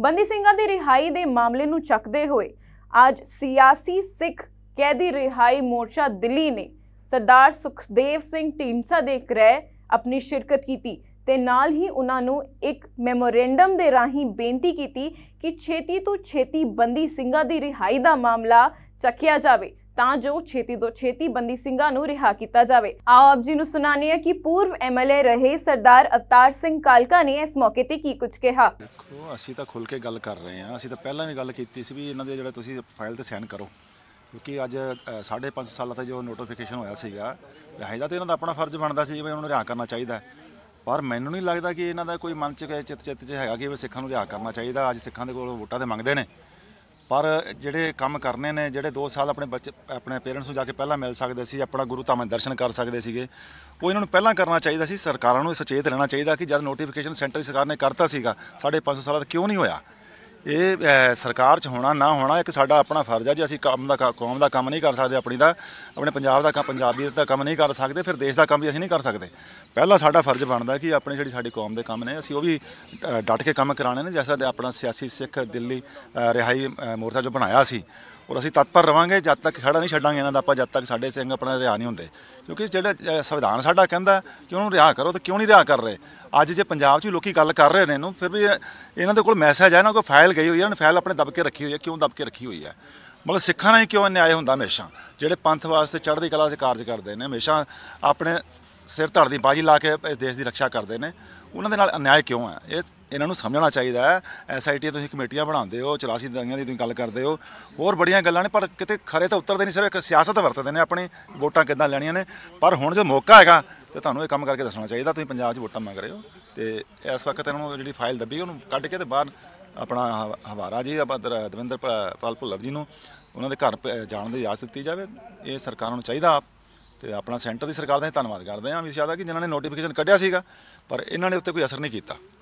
ਬੰਦੀ ਸਿੰਘਾਂ ਦੀ ਰਿਹਾਈ ਦੇ ਮਾਮਲੇ ਨੂੰ ਚੱਕਦੇ ਹੋਏ ਅੱਜ ਸਿਆਸੀ ਸਿੱਖ ਕੈਦੀ ਰਿਹਾਈ ਮੋਰਚਾ ਦਿੱਲੀ ਨੇ ਸਰਦਾਰ ਸੁਖਦੇਵ ਸਿੰਘ ਢੀਂਡਸਾ ਦੇ ਕਰੇ ਆਪਣੀ ਸ਼ਿਰਕਤ ਕੀਤੀ ਤੇ ਨਾਲ ਹੀ ਉਹਨਾਂ ਨੂੰ ਇੱਕ ਮੈਮੋਰੈਂਡਮ ਦੇ ਰਾਹੀਂ ਬੇਨਤੀ ਕੀਤੀ ਕਿ ਛੇਤੀ ਤੋਂ ਛੇਤੀ ਬੰਦੀ ਸਿੰਘਾਂ ਦੀ ਰਿਹਾਈ ਦਾ ਮਾਮਲਾ ਚੱਕਿਆ ਜਾਵੇ ਤਾਂ ਜੋ ਛੇਤੀ ਤੋਂ ਛੇਤੀ ਬੰਦੀ ਸਿੰਘਾਂ ਨੂੰ ਰਿਹਾ ਕੀਤਾ ਜਾਵੇ ਆਓ ਆਪ ਜੀ ਨੂੰ ਸੁਣਾਣੀ ਹੈ ਕਿ ਪੂਰਵ ਐਮਐਲਏ ਰਹੇ ਸਰਦਾਰ ਅਵਤਾਰ ਸਿੰਘ ਕਾਲਕਾ ਨੇ ਇਸ ਮੌਕੇ ਤੇ ਕੀ ਕੁਝ ਕਿਹਾ ਦੇਖੋ ਅਸੀਂ ਤਾਂ ਖੁੱਲ ਕੇ ਗੱਲ ਕਰ ਰਹੇ ਹਾਂ ਅਸੀਂ ਤਾਂ ਪਹਿਲਾਂ ਵੀ ਗੱਲ ਕੀਤੀ ਸੀ ਵੀ ਇਹਨਾਂ ਦੇ ਜਿਹੜਾ ਤੁਸੀਂ ਫਾਈਲ ਤੇ ਸਾਈਨ ਕਰੋ ਕਿਉਂਕਿ ਅੱਜ 5.5 ਸਾਲਾਂ ਤੋਂ ਜੋ ਨੋਟੀਫਿਕੇਸ਼ਨ ਹੋਇਆ ਸੀਗਾ ਵੈਸੇ ਤਾਂ ਇਹਨਾਂ ਦਾ ਆਪਣਾ ਫਰਜ਼ ਬਣਦਾ ਸੀ ਵੀ ਉਹਨਾਂ ਨੂੰ ਰਿਹਾ ਕਰਨਾ ਚਾਹੀਦਾ ਪਰ ਮੈਨੂੰ ਨਹੀਂ ਲੱਗਦਾ ਕਿ ਇਹਨਾਂ ਦਾ ਕੋਈ ਮਨ ਚ ਚਿੱਤ ਚਿੱਤ ਚ ਹੈਗਾ ਕਿ ਸਿੱਖਾਂ ਨੂੰ ਰਿਹਾ ਕਰਨਾ ਚਾਹੀਦਾ ਅੱਜ ਸਿੱਖਾਂ ਦੇ ਕੋਲ ਵੋਟਾਂ ਤੇ ਮੰਗਦੇ ਨੇ ਪਰ ਜਿਹੜੇ ਕੰਮ ਕਰਨੇ ਨੇ ਜਿਹੜੇ 2 ਸਾਲ ਆਪਣੇ ਬੱਚੇ ਆਪਣੇ ਪੇਰੈਂਟਸ ਨੂੰ ਜਾ ਕੇ ਪਹਿਲਾਂ ਮਿਲ ਸਕਦੇ ਸੀ ਆਪਣਾ ਗੁਰੂ ਧਾਮ ਦਰਸ਼ਨ ਕਰ ਸਕਦੇ ਸੀਗੇ ਉਹ ਇਹਨਾਂ ਨੂੰ ਪਹਿਲਾਂ ਕਰਨਾ ਚਾਹੀਦਾ ਸੀ ਸਰਕਾਰਾਂ ਨੂੰ ਸੁਚੇਤ ਰਹਿਣਾ ਚਾਹੀਦਾ ਕਿ ਜਦ ਨੋਟੀਫਿਕੇਸ਼ਨ ਸੈਂਟਰ ਸਰਕਾਰ ਨੇ ਕਰਤਾ ਸੀਗਾ 550 ਸਾਲਾਂ ਤੱਕ ਕਿਉਂ ਨਹੀਂ ਹੋਇਆ ਇਹ ਸਰਕਾਰ 'ਚ ਹੋਣਾ ਨਾ ਹੋਣਾ ਇੱਕ ਸਾਡਾ ਆਪਣਾ ਫਰਜ਼ ਹੈ ਜੇ ਅਸੀਂ ਕੰਮ ਦਾ ਕੌਮ ਦਾ ਕੰਮ ਨਹੀਂ ਕਰ ਸਕਦੇ ਆਪਣੀ ਦਾ ਆਪਣੇ ਪੰਜਾਬ ਦਾ ਕੰਮ ਪੰਜਾਬੀ ਦਾ ਕੰਮ ਨਹੀਂ ਕਰ ਸਕਦੇ ਫਿਰ ਦੇਸ਼ ਦਾ ਕੰਮ ਵੀ ਅਸੀਂ ਨਹੀਂ ਕਰ ਸਕਦੇ ਪਹਿਲਾਂ ਸਾਡਾ ਫਰਜ਼ ਬਣਦਾ ਕਿ ਆਪਣੇ ਜਿਹੜੀ ਸਾਡੀ ਕੌਮ ਦੇ ਕੰਮ ਨੇ ਅਸੀਂ ਉਹ ਵੀ ਡਟ ਕੇ ਕੰਮ ਕਰਾਣੇ ਨੇ ਜਿਵੇਂ ਆਪਣਾ ਸਿਆਸੀ ਸਿੱਖ ਦਿੱਲੀ ਰਿਹਾਈ ਮੋਰਚਾ ਜੋ ਬਣਾਇਆ ਸੀ ਔਰ ਅਸੀਂ ਤਤਪਰ ਰਵਾਂਗੇ ਜਦ ਤੱਕ ਖੜਾ ਨਹੀਂ ਛੱਡਾਂਗੇ ਇਹਨਾਂ ਦਾ ਆਪਾਂ ਜਦ ਤੱਕ ਸਾਡੇ ਸਿੰਘ ਆਪਣਾ ਰਿਹਾ ਨਹੀਂ ਹੁੰਦੇ ਕਿਉਂਕਿ ਜਿਹੜਾ ਸੰਵਿਧਾਨ ਸਾਡਾ ਕਹਿੰਦਾ ਕਿ ਉਹਨੂੰ ਰਿਹਾ ਕਰੋ ਤਾਂ ਕਿਉਂ ਨਹੀਂ ਰਿਹਾ ਕਰ ਰਹੇ ਅੱਜ ਜੇ ਪੰਜਾਬ 'ਚ ਲੋਕੀ ਗੱਲ ਕਰ ਰਹੇ ਨੇ ਇਹਨੂੰ ਫਿਰ ਵੀ ਇਹਨਾਂ ਦੇ ਕੋਲ ਮੈਸੇਜ ਹੈ ਨਾ ਕੋਈ ਫਾਈਲ ਗਈ ਹੋਈ ਹੈ ਇਹਨਾਂ ਨੇ ਫਾਈਲ ਆਪਣੇ ਦਬ ਕੇ ਰੱਖੀ ਹੋਈ ਹੈ ਕਿਉਂ ਦਬ ਕੇ ਰੱਖੀ ਹੋਈ ਹੈ ਮਤਲਬ ਸਿੱਖਾਂ ਨਾਲ ਹੀ ਕਿਉਂ ਅਨਿਆਏ ਹੁੰਦਾ ਹਮੇਸ਼ਾ ਜਿਹੜੇ ਪੰਥ ਵਾਸਤੇ ਚੜ੍ਹਦੀ ਕਲਾ 'ਚ ਕਾਰਜ ਕਰਦੇ ਨੇ ਹਮੇਸ਼ਾ ਆਪਣੇ ਸਿਰ ਧੜ ਦੀ ਬਾਜੀ ਲਾ ਕੇ ਇਸ ਦੇਸ਼ ਦੀ ਰੱਖਿਆ ਕਰਦੇ ਨੇ ਉਹਨਾਂ ਦੇ ਨਾਲ ਅਨਿਆਏ ਕਿਉਂ ਹੈ ਇਹ ਇਹਨਾਂ ਨੂੰ ਸਮਝਣਾ ਚਾਹੀਦਾ ਹੈ ਐਸਆਈਟੀ ਤੁਸੀਂ ਕਮੇਟੀਆਂ ਬਣਾਉਂਦੇ ਹੋ ਚਲਾਸੀ ਦਵਾਈਆਂ ਦੀ ਤੁਸੀਂ ਗੱਲ ਕਰਦੇ ਹੋ ਹੋਰ ਬੜੀਆਂ ਗੱਲਾਂ ਨੇ ਪਰ ਕਿਤੇ ਖਰੇ ਤਾਂ ਦੇ ਨਹੀਂ ਸਿਰਫ ਇੱਕ ਸਿਆਸਤ ਵਰਤਦੇ ਨੇ ਆਪਣੀ ਵੋਟਾਂ ਕਿੱਦਾਂ ਲੈਣੀਆਂ ਨੇ ਪਰ ਹੁਣ ਜੋ ਮੌਕਾ ਹੈਗਾ ਤੇ ਤੁਹਾਨੂੰ ਇਹ ਕੰਮ ਕਰਕੇ ਦੱਸਣਾ ਚਾਹੀਦਾ ਤੁਸੀਂ ਪੰਜਾਬ 'ਚ ਵੋਟਾਂ ਮੰਗ ਰਹੇ ਹੋ ਤੇ ਇਸ ਵਕਤ ਇਹਨਾਂ ਨੂੰ ਜਿਹੜੀ ਫਾਈਲ ਦੱਬੀ ਉਹਨੂੰ ਕੱਢ ਕੇ ਤੇ ਬਾਹਰ ਆਪਣਾ ਹਵਾਰਾ ਜੀ ਆਪਾਂ ਦਵਿੰਦਰ ਪਾਲ ਭੁੱਲਰ ਜੀ ਨੂੰ ਉਹਨਾਂ ਦੇ ਘਰ ਜਾਣ ਦੀ ਇਜਾਜ਼ਤ ਦਿੱਤੀ ਜਾਵੇ ਇਹ ਸਰਕਾਰਾਂ ਨੂੰ ਚਾਹੀਦਾ ਤੇ ਆਪਣਾ ਸੈਂਟਰ ਦੀ ਸਰਕਾਰ ਦਾ ਧੰਨਵਾਦ ਕਰਦੇ ਆਂ ਵੀ ਸ਼ਾਇਦ ਆ ਕਿ ਜਿਨ੍ਹਾਂ ਨੇ ਨੋਟੀਫਿਕੇਸ਼ਨ ਕੱਢਿਆ ਸੀਗਾ ਪਰ ਇਹਨਾਂ ਨੇ ਉੱਤੇ ਕੋਈ ਅਸਰ ਨਹੀਂ ਕੀਤਾ